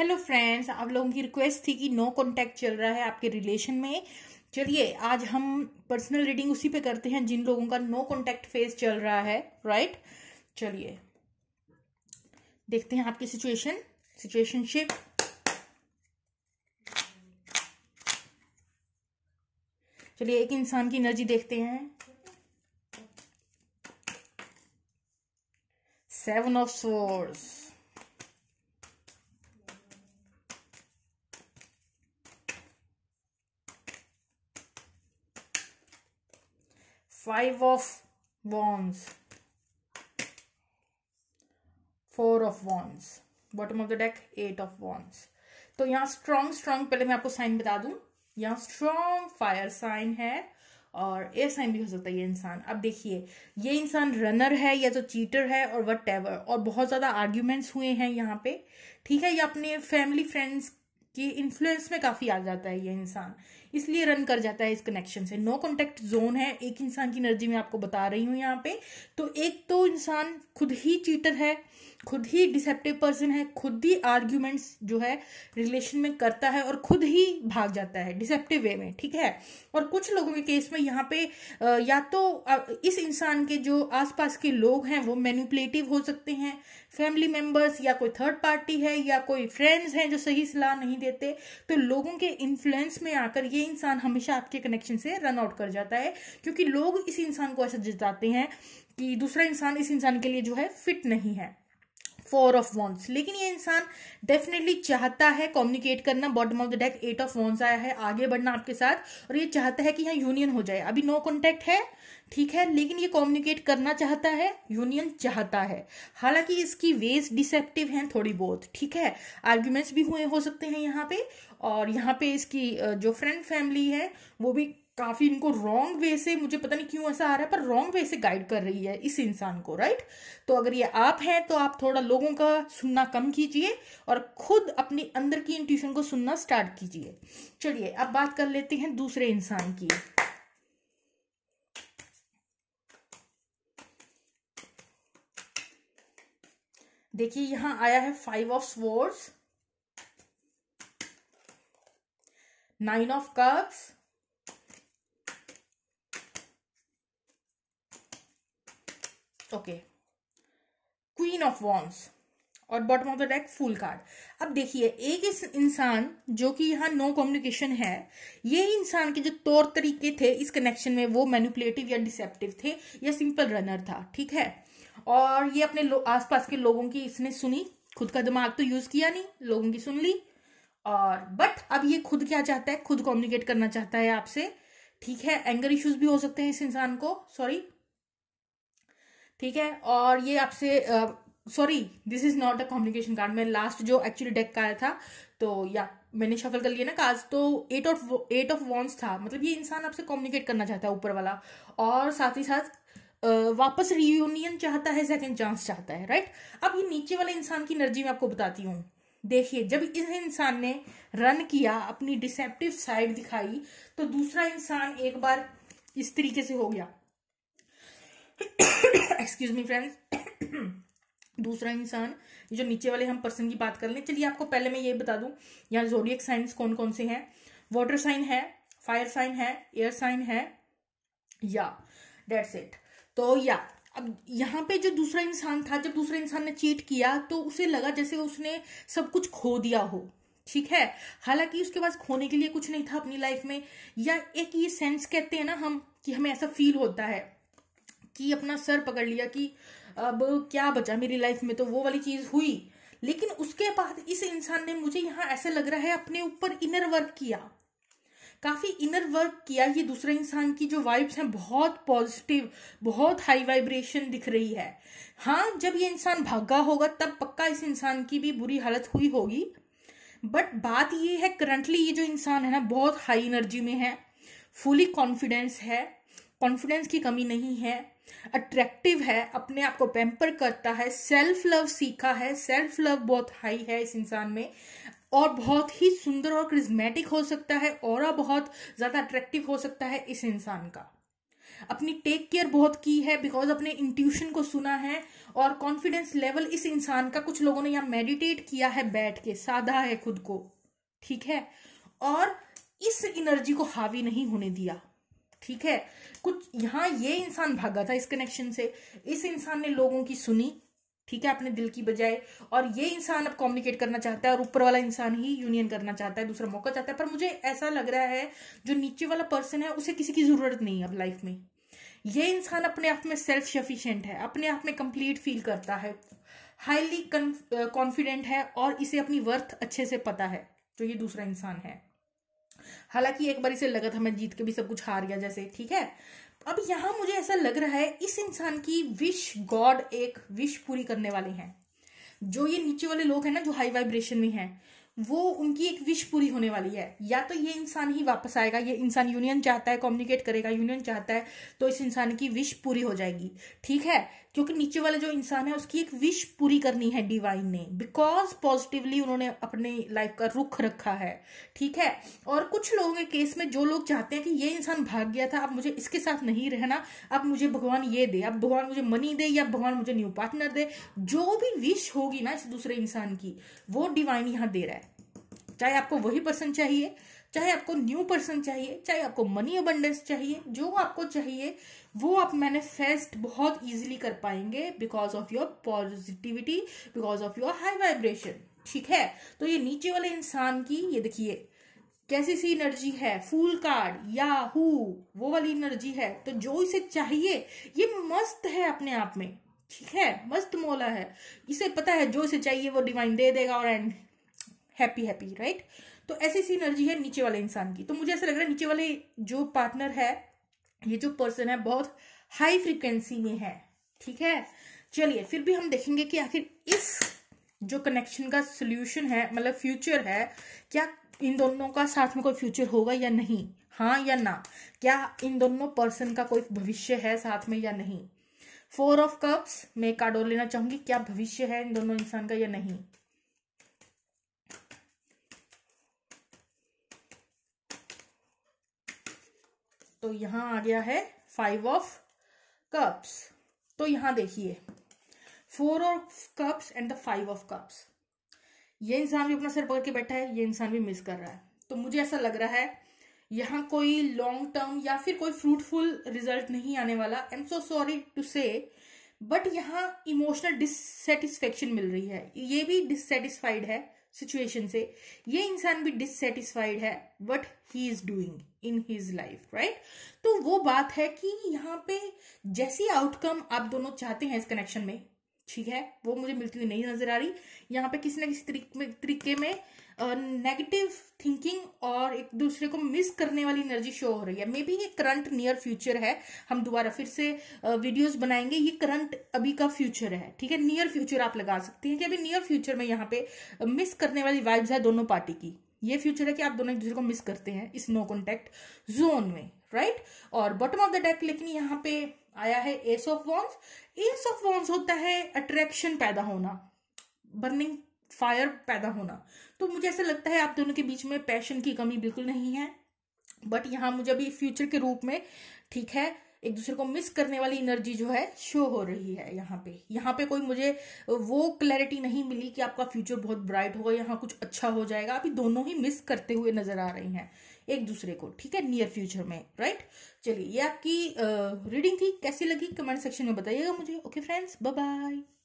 hello friends आप लोगों की रिक्वेस्ट थी कि नो कॉन्टैक्ट चल रहा है आपके रिलेशन में चलिए आज हम पर्सनल रीडिंग उसी पे करते हैं जिन लोगों का नो कॉन्टैक्ट फेज चल रहा है राइट चलिए देखते हैं आपकी सिचुएशन सिचुएशनशिप चलिए एक इंसान की एनर्जी देखते हैं seven of swords five of wands four of wands bottom of the deck eight of wands तो यहाँ स्ट्रॉन्ग स्ट्रॉन्ग पहले मैं आपको साइन बता दू यहाँ स्ट्रॉन्ग फायर साइन है और ए साइन भी हो सकता है ये इंसान अब देखिए ये इंसान रनर है या तो चीटर है और वट एवर और बहुत ज़्यादा आर्ग्यूमेंट्स हुए हैं यहाँ पे ठीक है ये अपने फैमिली फ्रेंड्स की इन्फ्लुएंस में काफ़ी आ जाता है ये इंसान इसलिए रन कर जाता है इस कनेक्शन से नो कॉन्टेक्ट जोन है एक इंसान की एनर्जी मैं आपको बता रही हूँ यहाँ पे तो एक तो इंसान खुद ही चीटर है खुद ही डिसेप्टिव पर्सन है खुद ही आर्ग्यूमेंट्स जो है रिलेशन में करता है और खुद ही भाग जाता है डिसेप्टिव वे में ठीक है और कुछ लोगों के केस में यहाँ पे या तो इस इंसान के जो आसपास के लोग हैं वो मैनिपुलेटिव हो सकते हैं फैमिली मेम्बर्स या कोई थर्ड पार्टी है या कोई फ्रेंड्स हैं जो सही सलाह नहीं देते तो लोगों के इन्फ्लुएंस में आकर ये इंसान हमेशा आपके कनेक्शन से रन आउट कर जाता है क्योंकि लोग इस इंसान को ऐसा जताते हैं कि दूसरा इंसान इस इंसान के लिए जो है फिट नहीं है फोर ऑफ वॉन्स लेकिन ये इंसान डेफिनेटली चाहता है कम्युनिकेट करना bottom of the deck eight of wands आया है आगे बढ़ना आपके साथ और ये चाहता है कि यहाँ यूनियन हो जाए अभी नो कॉन्टेक्ट है ठीक है लेकिन ये कम्युनिकेट करना चाहता है यूनियन चाहता है हालांकि इसकी वेज डिसेप्टिव हैं थोड़ी बहुत ठीक है आर्ग्यूमेंट्स भी हुए हो सकते हैं यहाँ पे और यहाँ पे इसकी जो फ्रेंड फैमिली है वो भी काफ़ी इनको रॉन्ग वे से मुझे पता नहीं क्यों ऐसा आ रहा है पर रॉन्ग वे से गाइड कर रही है इस इंसान को राइट तो अगर ये आप हैं तो आप थोड़ा लोगों का सुनना कम कीजिए और खुद अपने अंदर की इंट्यूशन को सुनना स्टार्ट कीजिए चलिए अब बात कर लेते हैं दूसरे इंसान की देखिए यहां आया है five of swords nine of cups okay queen of wands और bottom of the deck full card अब देखिए एक इस इंसान जो कि यहाँ नो कम्युनिकेशन है ये इंसान के जो तौर तरीके थे इस कनेक्शन में वो मैनिपुलेटिव या डिसेप्टिव थे या सिंपल रनर था ठीक है और ये अपने आसपास के लोगों की इसने सुनी खुद का दिमाग तो यूज किया नहीं लोगों की सुन ली और बट अब ये खुद क्या चाहता है खुद कम्युनिकेट करना चाहता है आपसे ठीक है एंगर इश्यूज भी हो सकते हैं इस इंसान को सॉरी ठीक है और ये आपसे sorry this is not a communication card मैं लास्ट जो एक्चुअली डेक का आया था तो या मैंने शफल कर लिया ना काज तो eight of eight of wands था मतलब ये इंसान आपसे कम्युनिकेट करना चाहता है ऊपर वाला और साथ ही साथ वापस रियूनियन चाहता है सेकंड चांस चाहता है राइट अब ये नीचे वाले इंसान की एनर्जी मैं आपको बताती हूँ देखिए जब इस इंसान ने रन किया अपनी डिसेप्टिव साइड दिखाई तो दूसरा इंसान एक बार इस तरीके से हो गया एक्सक्यूज मी फ्रेंड्स दूसरा इंसान जो नीचे वाले हम पर्सन की बात कर लें चलिए आपको पहले मैं ये बता दूं यहाँ जोडियक साइंस कौन कौन से हैं वाटर साइन है फायर साइन है एयर साइन है या डेट्स इट तो या अब यहाँ पे जो दूसरा इंसान था जब दूसरे इंसान ने चीट किया तो उसे लगा जैसे उसने सब कुछ खो दिया हो ठीक है हालांकि उसके पास खोने के लिए कुछ नहीं था अपनी लाइफ में या एक ये सेंस कहते हैं ना हम कि हमें ऐसा फील होता है कि अपना सर पकड़ लिया कि अब क्या बचा मेरी लाइफ में तो वो वाली चीज हुई लेकिन उसके बाद इस इंसान ने मुझे यहाँ ऐसे लग रहा है अपने ऊपर इनर वर्क किया काफी इनर वर्क किया ये दूसरे इंसान की जो वाइब्स हैं बहुत पॉजिटिव बहुत हाई वाइब्रेशन दिख रही है हाँ जब ये इंसान भागा होगा तब पक्का इस इंसान की भी बुरी हालत हुई होगी बट बात ये है करंटली ये जो इंसान है ना बहुत हाई एनर्जी में है फुली कॉन्फिडेंस है कॉन्फिडेंस की कमी नहीं है अट्रैक्टिव है अपने आप को पैम्पर करता है सेल्फ लव सीखा है सेल्फ लव बहुत हाई है इस इंसान में और बहुत ही सुंदर और क्रिजमेटिक हो सकता है और बहुत ज़्यादा अट्रैक्टिव हो सकता है इस इंसान का अपनी टेक केयर बहुत की है बिकॉज अपने इंट्यूशन को सुना है और कॉन्फिडेंस लेवल इस इंसान का कुछ लोगों ने यहाँ मेडिटेट किया है बैठ के साधा है खुद को ठीक है और इस एनर्जी को हावी नहीं होने दिया ठीक है कुछ यहाँ ये इंसान भागा था इस कनेक्शन से इस इंसान ने लोगों की सुनी ठीक है अपने दिल की बजाय और ये इंसान अब कम्युनिकेट करना चाहता है और ऊपर वाला इंसान ही यूनियन करना चाहता है दूसरा मौका चाहता है पर मुझे ऐसा लग रहा है जो नीचे वाला पर्सन है उसे किसी की ज़रूरत नहीं है अब लाइफ में ये इंसान अपने आप में सेल्फ सफिशेंट है अपने आप में कंप्लीट फील करता है हाईली कॉन्फिडेंट है और इसे अपनी वर्थ अच्छे से पता है जो ये दूसरा इंसान है हालांकि एक बार इसे लगा था मैं जीत के भी सब कुछ हार गया जैसे ठीक है अब यहां मुझे ऐसा लग रहा है इस इंसान की विश गॉड एक विश पूरी करने वाले हैं जो ये नीचे वाले लोग हैं ना जो हाई वाइब्रेशन में हैं वो उनकी एक विश पूरी होने वाली है या तो ये इंसान ही वापस आएगा ये इंसान यूनियन चाहता है कम्युनिकेट करेगा यूनियन चाहता है तो इस इंसान की विश पूरी हो जाएगी ठीक है क्योंकि नीचे वाला जो इंसान है उसकी एक विश पूरी करनी है डिवाइन ने बिकॉज पॉजिटिवली उन्होंने अपने लाइफ का रुख रखा है ठीक है और कुछ लोगों के केस में जो लोग चाहते हैं कि ये इंसान भाग गया था अब मुझे इसके साथ नहीं रहना अब मुझे भगवान ये दे अब भगवान मुझे मनी दे या भगवान मुझे न्यू पार्टनर दे जो भी विश होगी ना इस दूसरे इंसान की वो डिवाइन यहाँ दे रहा है चाहे आपको वही पर्सन चाहिए चाहे आपको न्यू पर्सन चाहिए चाहे आपको मनी अबंडेंस चाहिए जो आपको चाहिए वो आप मैनिफेस्ट बहुत इजीली कर पाएंगे because of your positivity because of your high vibration ठीक है तो ये नीचे वाले इंसान की ये देखिए कैसी सी एनर्जी है फूल कार्ड या हु वो वाली एनर्जी है तो जो इसे चाहिए ये मस्त है अपने आप में ठीक है मस्त मोला है इसे पता है जो इसे चाहिए वो डिवाइन दे देगा और एंड हैप्पी हैप्पी राइट तो ऐसी सी एनर्जी है नीचे वाले इंसान की तो मुझे ऐसा लग रहा है नीचे वाले जो पार्टनर है ये जो पर्सन है बहुत हाई फ्रिक्वेंसी में है ठीक है चलिए फिर भी हम देखेंगे कि आखिर इस जो कनेक्शन का सोल्यूशन है मतलब फ्यूचर है क्या इन दोनों का साथ में कोई फ्यूचर होगा या नहीं हाँ या ना क्या इन दोनों पर्सन का कोई भविष्य है साथ में या नहीं फोर ऑफ कप्स मैं कार्ड और लेना चाहूंगी क्या भविष्य है इन दोनों इंसान का या नहीं तो यहां आ गया है फाइव ऑफ कप्स तो यहां देखिए four of cups and the five of cups ये इंसान भी अपना सर पकड़ के बैठा है ये इंसान भी मिस कर रहा है तो मुझे ऐसा लग रहा है यहां कोई लॉन्ग टर्म या फिर कोई फ्रूटफुल रिजल्ट नहीं आने वाला I am so sorry to say but यहां इमोशनल डिससेटिस्फेक्शन मिल रही है ये भी डिससेटिस्फाइड है सिचुएशन से ये इंसान भी डिससेटिस्फाइड है but he is doing in his life right तो वो बात है कि यहाँ पे जैसी आउटकम आप दोनों चाहते हैं इस कनेक्शन में ठीक है वो मुझे मिलती हुई नहीं नजर आ रही यहाँ पे किसी ना किसी तरीके में नेगेटिव uh, थिंकिंग और एक दूसरे को मिस करने वाली एनर्जी शो हो रही है मे बी ये करंट नियर फ्यूचर है हम दोबारा फिर से वीडियोस uh, बनाएंगे ये करंट अभी का फ्यूचर है ठीक है नियर फ्यूचर आप लगा सकते हैं कि अभी नियर फ्यूचर में यहाँ पे मिस करने वाली वाइब्स है दोनों पार्टी की ये फ्यूचर है कि आप दोनों एक दूसरे को मिस करते हैं इस नो कॉन्टेक्ट जोन में राइट और बॉटम ऑफ द डेक लेकिन यहाँ पे आया है ace of wands ace of wands होता है अट्रैक्शन पैदा होना बर्निंग फायर पैदा होना तो मुझे ऐसा लगता है आप दोनों के बीच में पैशन की कमी बिल्कुल नहीं है बट यहाँ मुझे अभी फ्यूचर के रूप में ठीक है एक दूसरे को मिस करने वाली एनर्जी जो है शो हो रही है यहाँ पे यहाँ पे कोई मुझे वो क्लैरिटी नहीं मिली कि आपका फ्यूचर बहुत ब्राइट होगा यहाँ कुछ अच्छा हो जाएगा आप दोनों ही मिस करते हुए नजर आ रही हैं एक दूसरे को ठीक है नियर फ्यूचर में राइट चलिए ये आपकी रीडिंग थी कैसी लगी कमेंट सेक्शन में बताइएगा मुझे ओके फ्रेंड्स बाय